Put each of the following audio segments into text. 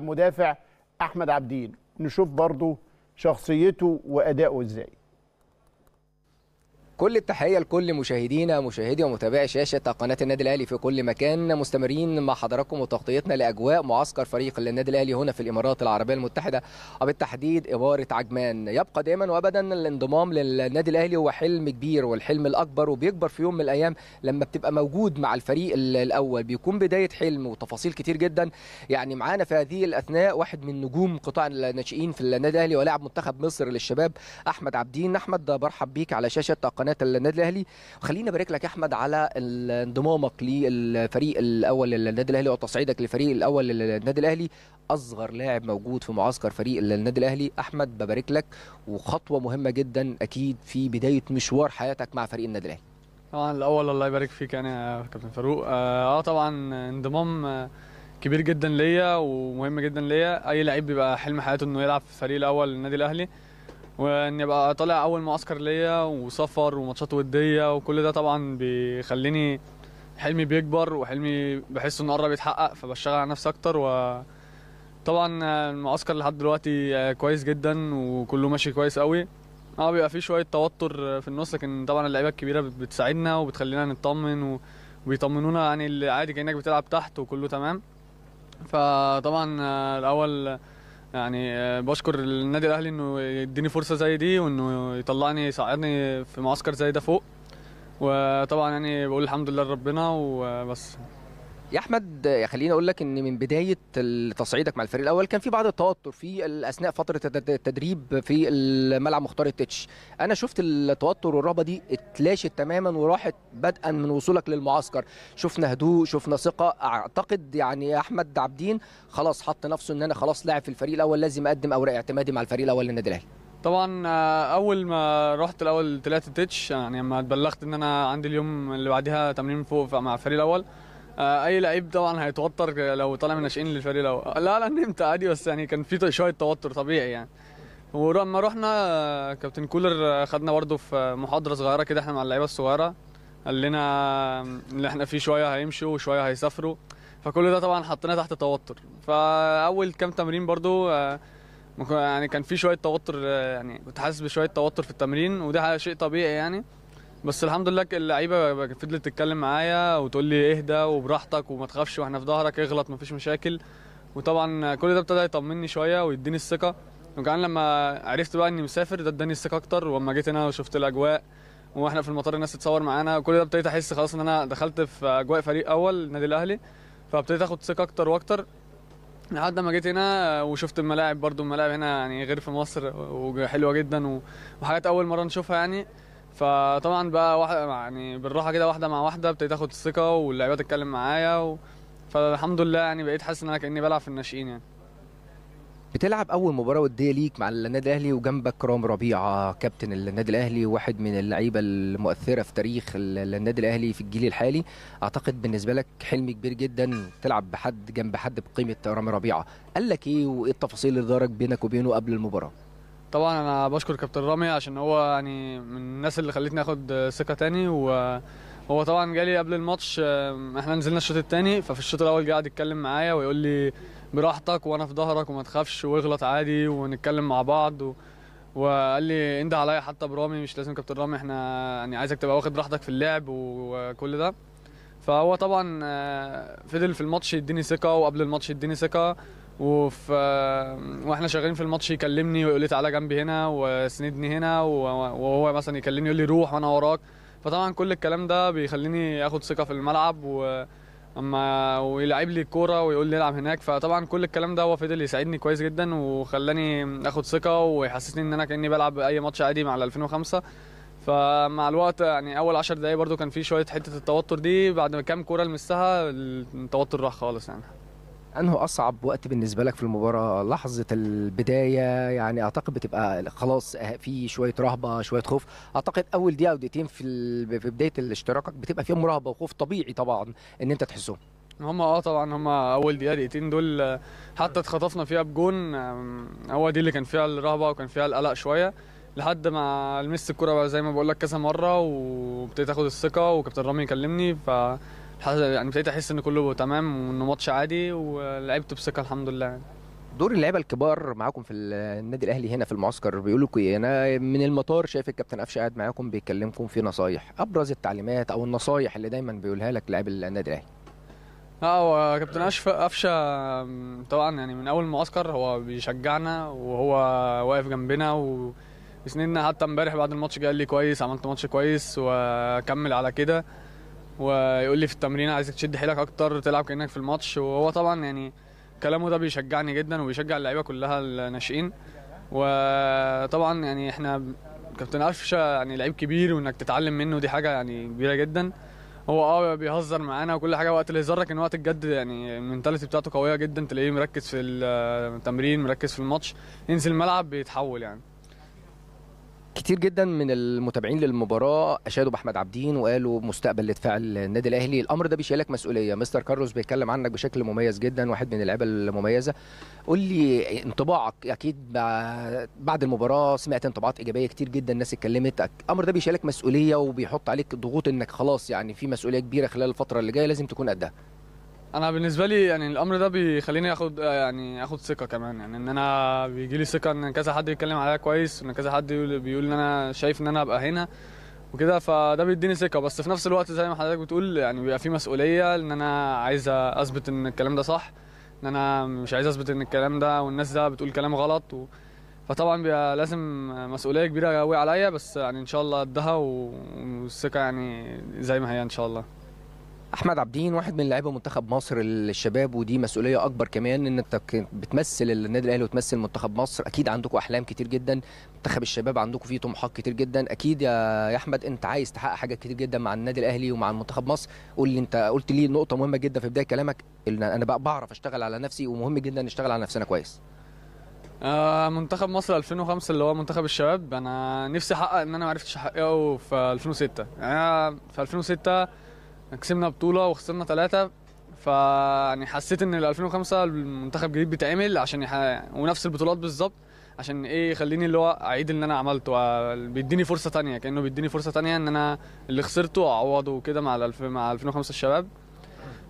مدافع احمد عبدين نشوف برضه شخصيته وادائه ازاي كل التحيه لكل مشاهدينا مشاهدي ومتابعي شاشه قناه النادي الاهلي في كل مكان مستمرين مع حضراتكم وتغطيتنا لاجواء معسكر فريق النادي الاهلي هنا في الامارات العربيه المتحده وبالتحديد اماره عجمان يبقى دائما وابدا الانضمام للنادي الاهلي هو حلم كبير والحلم الاكبر وبيكبر في يوم من الايام لما بتبقى موجود مع الفريق الاول بيكون بدايه حلم وتفاصيل كتير جدا يعني معانا في هذه الاثناء واحد من نجوم قطاع الناشئين في النادي الاهلي ولاعب منتخب مصر للشباب احمد عبدين احمد برحب بيك على شاشه قناه مباريات النادي الاهلي وخليني ابارك لك يا احمد على انضمامك للفريق الاول للنادي الاهلي وتصعيدك للفريق الاول للنادي الاهلي اصغر لاعب موجود في معسكر فريق النادي الاهلي احمد ببارك لك وخطوه مهمه جدا اكيد في بدايه مشوار حياتك مع فريق النادي الاهلي طبعا الاول الله يبارك فيك يعني يا كابتن فاروق اه, آه، طبعا انضمام آه، كبير جدا ليا ومهم جدا ليا اي لعيب بيبقى حلم حياته انه يلعب في الفريق الاول للنادي الاهلي واني ابقى طالع اول معسكر ليا وسفر وماتشات وديه وكل ده طبعا بيخليني حلمي بيكبر وحلمي بحس انه قرب يتحقق فبشتغل على نفسي اكتر و طبعا المعسكر لحد دلوقتي كويس جدا وكله ماشي كويس قوي اه بيبقى فيه شويه توتر في النص لكن طبعا اللعيبه الكبيره بتساعدنا وبتخلينا نطمن وبيطمنونا يعني عادي كانك بتلعب تحت وكله تمام فطبعا الاول يعني آه، بشكر النادي الاهلي انه يديني فرصه زي دي وانه يطلعني يصعدني في معسكر زي ده فوق وطبعا يعني بقول الحمد لله لربنا وبس يا احمد خليني اقول لك ان من بدايه تصعيدك مع الفريق الاول كان في بعض التوتر في اثناء فتره التدريب في الملعب مختار التتش انا شفت التوتر والرهبه دي اتلاشت تماما وراحت بدءا من وصولك للمعسكر شفنا هدوء شفنا ثقه اعتقد يعني احمد عابدين خلاص حط نفسه ان انا خلاص لاعب في الفريق الاول لازم اقدم اوراق اعتمادي مع الفريق الاول للنادي الاهلي طبعا آه، اول ما رحت الاول طلعت التتش يعني لما اتبلغت ان انا عندي اليوم اللي بعدها تمرين فوق مع الفريق الاول آه، اي لعيب طبعا هيتوتر لو طالع من الناشئين للفريق الاول لا لا نمت عادي بس يعني كان في شويه توتر طبيعي يعني ولما رحنا آه، كابتن كولر آه، خدنا برده في محاضره صغيره كده احنا مع اللعيبه الصغيره قال لنا ان احنا في شويه هيمشوا وشويه هيسافروا فكل ده طبعا حطينا تحت توتر فاول كام تمرين برده يعني كان في شويه توتر يعني كنت حاسس بشويه توتر في التمرين وده شيء طبيعي يعني بس الحمد لله اللعيبه فضلت تتكلم معايا وتقول لي اهدى وبراحتك وما تخافش واحنا في ظهرك اغلط مفيش مشاكل وطبعا كل ده ابتدى يطمني شويه ويديني الثقه وكمان لما عرفت بقى اني مسافر ده اداني الثقه اكتر ولما جيت هنا وشفت الاجواء واحنا في المطار الناس تتصور معانا وكل ده ابتديت احس خلاص ان انا دخلت في اجواء فريق اول النادي الاهلي فابتديت اخد ثقه اكتر واكتر لحد ما جيت هنا وشفت الملاعب برضو الملاعب هنا يعني غير في مصر وحلوه جدا وحاجات اول مره نشوفها يعني فطبعا بقى واحد يعني بالراحه كده واحده مع واحده ابتديت اخد الثقه واللعيبه تتكلم معايا و... فالحمد لله يعني بقيت حاسس ان انا كاني بلعب في الناشئين يعني بتلعب اول مباراه وديه ليك مع النادي الاهلي وجنبك كرام ربيعه كابتن النادي الاهلي واحد من اللعيبه المؤثره في تاريخ النادي الاهلي في الجيل الحالي اعتقد بالنسبه لك حلم كبير جدا تلعب بحد جنب حد بقيمه رامي ربيعه قال لك ايه وايه التفاصيل اللي دارك بينك وبينه قبل المباراه طبعا انا بشكر كابتن رامي عشان هو يعني من الناس اللي خلتني اخد ثقه تاني وهو طبعا جالي قبل الماتش احنا نزلنا الشوط التاني ففي الشوط الاول قعد يتكلم معايا ويقول لي براحتك وانا في ظهرك وما تخافش واغلط عادي ونتكلم مع بعض و... وقال لي اندى عليا حتى برامي مش لازم كابتن رامي احنا يعني عايزك تبقى واخد راحتك في اللعب وكل ده فهو طبعا آه، فضل في الماتش يديني ثقه وقبل الماتش يديني ثقه وفي واحنا شغالين في الماتش يكلمني ويقول لي تعالى جنبي هنا وسندني هنا وهو مثلا يكلمني يقول لي روح وانا وراك فطبعا كل الكلام ده بيخليني اخد ثقه في الملعب و اما ويلعب لي الكوره ويقول لي العب هناك فطبعا كل الكلام ده هو فضل يساعدني كويس جدا وخلاني اخد ثقه ويحسسني ان انا كاني بلعب اي ماتش عادي مع 2005 فمع الوقت يعني اول 10 دقايق برضو كان في شويه حته التوتر دي بعد ما كام كوره لمستها التوتر راح خالص يعني انه اصعب وقت بالنسبه لك في المباراه لحظه البدايه يعني اعتقد بتبقى خلاص آه، في شويه رهبه شويه خوف اعتقد اول دقيقه او دقيقتين في في بدايه اشتراكك بتبقى فيهم رهبه وخوف طبيعي طبعا ان انت تحسهم هما اه طبعا هما اول دقيقه دقيقتين دول آه، حتى اتخطفنا فيها بجون هو دي اللي كان فيها الرهبه وكان فيها القلق شويه لحد ما لمست الكوره بقى زي ما بقول لك كذا مره وابتديت اخد الثقه وكابتن رامي يكلمني ف يعني ابتديت احس ان كله تمام وانه ماتش عادي ولعبت بثقه الحمد لله يعني. دور اللعيبه الكبار معاكم في النادي الاهلي هنا في المعسكر بيقولوا ايه انا من المطار شايف الكابتن قفشه قاعد معاكم بيكلمكم في نصايح ابرز التعليمات او النصايح اللي دايما بيقولها لك لعيب النادي الاهلي اه هو كابتن قفشه طبعا يعني من اول المعسكر هو بيشجعنا وهو واقف جنبنا وسنيننا حتى امبارح بعد الماتش جه قال لي كويس عملت ماتش كويس وكمل على كده ويقول لي في التمرين عايزك تشد حيلك اكتر تلعب كانك في الماتش وهو طبعا يعني كلامه ده بيشجعني جدا وبيشجع اللعيبه كلها الناشئين وطبعا يعني احنا كابتن قفشه يعني لعيب كبير وانك تتعلم منه دي حاجه يعني كبيره جدا هو اه بيهزر معانا وكل حاجه وقت الهزار لكن وقت الجد يعني المنتاليتي بتاعته قويه جدا تلاقيه مركز في التمرين مركز في الماتش ينزل الملعب بيتحول يعني كتير جدا من المتابعين للمباراه اشادوا باحمد عابدين وقالوا مستقبل دفاع النادي الاهلي الامر ده بيشيلك مسؤوليه مستر كارلوس بيتكلم عنك بشكل مميز جدا واحد من اللعيبه المميزه قول لي انطباعك اكيد بعد المباراه سمعت انطباعات ايجابيه كتير جدا الناس اتكلمت الامر ده بيشيلك مسؤوليه وبيحط عليك ضغوط انك خلاص يعني في مسؤوليه كبيره خلال الفتره اللي جايه لازم تكون قدها انا بالنسبه لي يعني الامر ده بيخليني اخد آه، يعني اخد ثقه كمان يعني ان انا بيجي لي ثقه ان كذا حد يتكلم عليا كويس وان كذا حد بيقول ان انا شايف ان انا ابقى هنا وكده فده بيديني ثقه بس في نفس الوقت زي ما حضرتك بتقول يعني بيبقى في مسؤوليه ان انا عايز اثبت ان الكلام ده صح ان انا مش عايز اثبت ان الكلام ده والناس ده بتقول كلام غلط و... فطبعا بيبقى لازم مسؤوليه كبيره قوي عليا بس يعني ان شاء الله قدها والثقه يعني زي ما هي ان شاء الله احمد عبدين واحد من لاعيبه منتخب مصر الشباب ودي مسؤوليه اكبر كمان ان انت بتمثل النادي الاهلي وتمثل منتخب مصر اكيد عندكم احلام كتير جدا منتخب الشباب عندكم فيه طموحات كتير جدا اكيد يا احمد انت عايز تحقق حاجات كتير جدا مع النادي الاهلي ومع منتخب مصر قول لي انت قلت لي نقطه مهمه جدا في بدايه كلامك ان انا بقى بعرف اشتغل على نفسي ومهم جدا نشتغل على نفسنا كويس آه، منتخب مصر 2005 اللي هو منتخب الشباب انا نفسي احقق ان انا ما عرفتش احققه في 2006 يعني انا في 2006 كسبنا بطوله وخسرنا ثلاثه فيعني حسيت ان 2005 المنتخب الجديد بيتعمل عشان يح... ونفس البطولات بالظبط عشان ايه يخليني اللي هو اعيد اللي انا عملته آه، بيديني فرصه تانية كانه بيديني فرصه تانية ان انا اللي خسرته اعوضه كده مع الالف... مع 2005 الشباب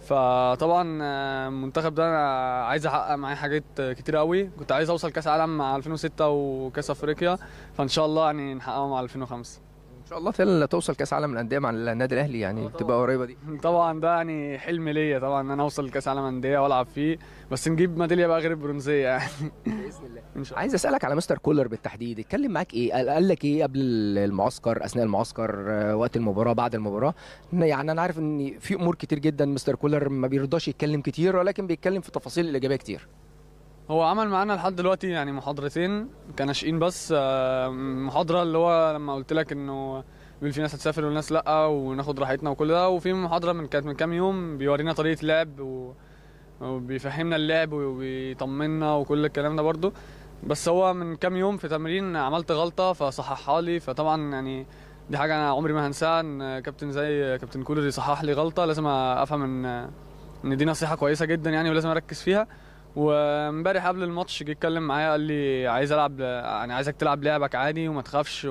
فطبعا آه، المنتخب ده انا عايز احقق معاه حاجات كتير قوي كنت عايز اوصل كاس عالم مع 2006 وكاس افريقيا فان شاء الله يعني نحققه مع 2005 ان شاء الله فعلا لا توصل كاس عالم الانديه مع النادي الاهلي يعني تبقى قريبه دي طبعا ده يعني حلم ليا طبعا ان انا اوصل لكاس عالم الانديه والعب فيه بس نجيب ميداليه بقى غير البرونزيه يعني باذن الله إن شاء الله. عايز اسالك على مستر كولر بالتحديد اتكلم معاك ايه قال لك ايه قبل المعسكر اثناء المعسكر آه، وقت المباراه بعد المباراه يعني انا عارف ان في امور كتير جدا مستر كولر ما بيرضاش يتكلم كتير ولكن بيتكلم في تفاصيل الايجابيه كتير هو عمل معانا لحد دلوقتي يعني محاضرتين كناشئين بس آه، محاضره اللي هو لما قلت لك انه بيقول في ناس هتسافر وناس لا وناخد راحتنا وكل ده وفي محاضره من كانت من كام يوم بيورينا طريقه لعب وبيفهمنا اللعب وبيطمنا وكل الكلام ده برده بس هو من كام يوم في تمرين عملت غلطه فصححها لي فطبعا يعني دي حاجه انا عمري ما هنساها ان كابتن زي كابتن كولر يصحح لي غلطه لازم افهم ان ان دي نصيحه كويسه جدا يعني ولازم اركز فيها وامبارح قبل الماتش جه اتكلم معايا قال لي عايز العب يعني عايزك تلعب لعبك عادي وما تخافش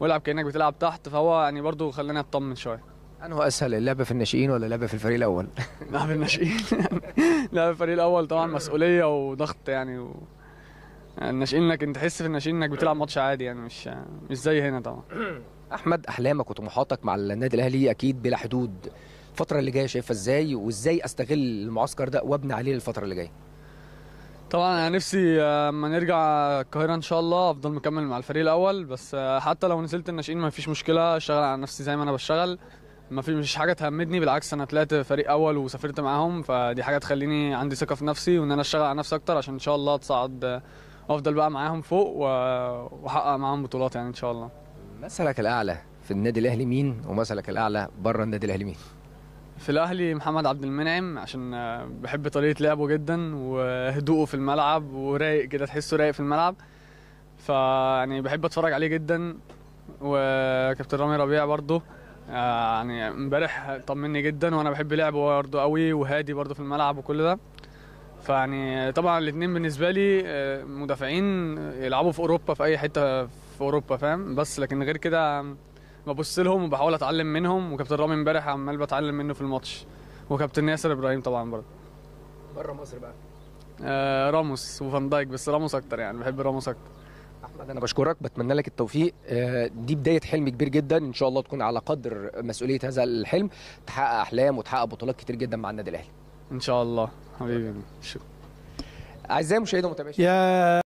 والعب كانك بتلعب تحت فهو يعني برضو خلاني اطمن شويه انه اسهل اللعبه في الناشئين ولا اللعبه في الفريق الاول لا في الناشئين لا في الفريق الاول طبعا مسؤوليه وضغط يعني و... الناشئين انك انت تحس في الناشئين انك بتلعب ماتش عادي يعني مش مش زي هنا طبعا احمد احلامك وطموحاتك مع النادي الاهلي اكيد بلا حدود الفتره اللي جايه شايفها ازاي وازاي استغل المعسكر ده وابني عليه الفتره اللي جايه طبعا انا نفسي آه، اما نرجع القاهره ان شاء الله افضل مكمل مع الفريق الاول بس آه، حتى لو نزلت الناشئين ما فيش مشكله اشتغل على نفسي زي ما انا بشتغل ما في مش حاجه تهمدني بالعكس انا طلعت فريق اول وسافرت معاهم فدي حاجه تخليني عندي ثقه في نفسي وان انا اشتغل على نفسي اكتر عشان ان شاء الله اتصعد وافضل آه، بقى معاهم فوق واحقق معاهم بطولات يعني ان شاء الله مثلك الاعلى في النادي الاهلي مين ومثلك الاعلى بره النادي الاهلي مين في الاهلي محمد عبد المنعم عشان آه، بحب طريقه لعبه جدا وهدوءه في الملعب ورايق كده تحسه رايق في الملعب فيعني بحب اتفرج عليه جدا وكابتن رامي ربيع برضه آه، يعني امبارح طمني جدا وانا بحب لعبه برضه قوي وهادي برضه في الملعب وكل ده فيعني طبعا الاثنين بالنسبه لي آه، مدافعين يلعبوا في اوروبا في اي حته في اوروبا فاهم بس لكن غير كده ببص لهم وبحاول اتعلم منهم وكابتن رامي امبارح عمال بتعلم منه في الماتش وكابتن ياسر ابراهيم طبعا برضه بره مصر بقى آه راموس وفان دايك بس راموس اكتر يعني بحب راموس اكتر احمد انا بشكرك بتمنى لك التوفيق آه، دي بدايه حلم كبير جدا ان شاء الله تكون على قدر مسؤوليه هذا الحلم تحقق احلام وتحقق بطولات كتير جدا مع النادي الاهلي ان شاء الله حبيبي شكرا اعزائي المشاهدين ومتابعين